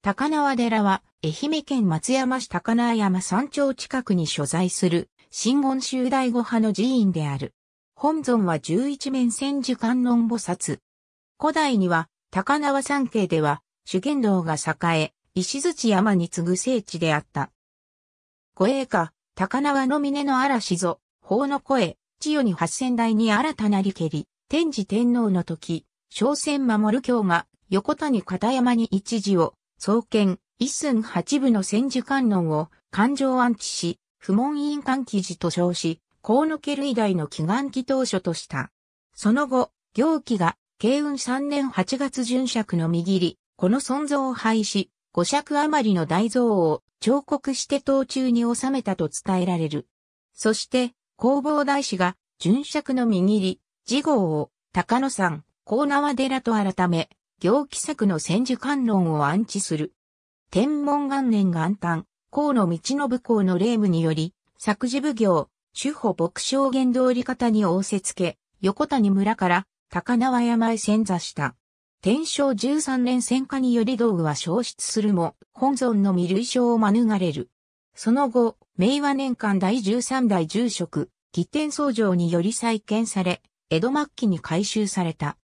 高輪寺は、愛媛県松山市高輪山山頂近くに所在する、新言宗大御派の寺院である。本尊は十一面千手観音菩薩。古代には、高輪山系では、修験道が栄え、石槌山に次ぐ聖地であった。護衛歌、高輪の峰の嵐ぞ、法の声、千代に八千代に新たなりけり、天智天皇の時、商船守る教が、横谷片山に一時を、創建、一寸八部の千手観音を感情安置し、不問員官記事と称し、河野家類来の祈願祈祷書とした。その後、行基が、慶雲三年八月巡釈の右利、この尊像を廃止、五尺余りの大像を彫刻して当中に収めたと伝えられる。そして、弘法大師が、巡釈の右利、次号を、高野山、高縄寺と改め、行基作の千手観論を安置する。天文元年元旦、河野道信公の霊夢により、作事奉行、主保牧将言通り方に仰せつけ、横谷村から高輪山へ潜座した。天正13年戦火により道具は消失するも、本尊の未類症を免れる。その後、明和年間第13代住職、義天僧正により再建され、江戸末期に改修された。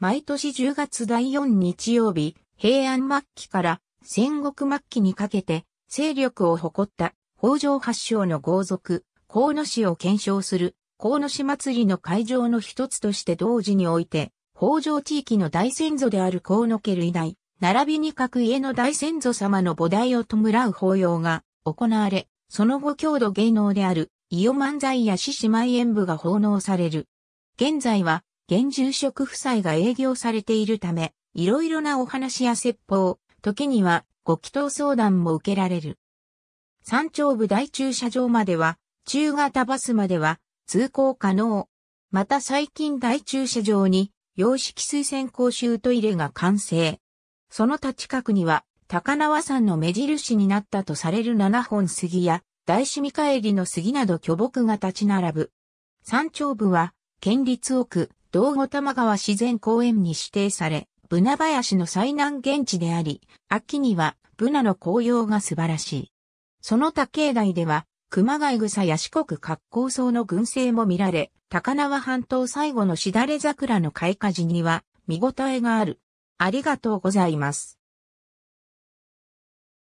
毎年10月第4日曜日、平安末期から戦国末期にかけて、勢力を誇った北条発祥の豪族、河野氏を検証する、河野氏祭りの会場の一つとして同時において、北条地域の大先祖である河野家類大、並びに各家の大先祖様の菩提を弔う法要が行われ、その後郷土芸能である、伊予漫才や獅子舞演舞が奉納される。現在は、現住職夫妻が営業されているため、いろいろなお話や説法、時にはご祈祷相談も受けられる。山頂部大駐車場までは、中型バスまでは通行可能。また最近大駐車場に洋式水洗公衆トイレが完成。その他近くには高輪山の目印になったとされる七本杉や大市見返りの杉など巨木が立ち並ぶ。山頂部は県立奥道後玉川自然公園に指定され、ブナ林の最南現地であり、秋にはブナの紅葉が素晴らしい。その他境内では、熊谷草や四国格好草の群生も見られ、高輪半島最後のしだれ桜の開花時には見応えがある。ありがとうございます。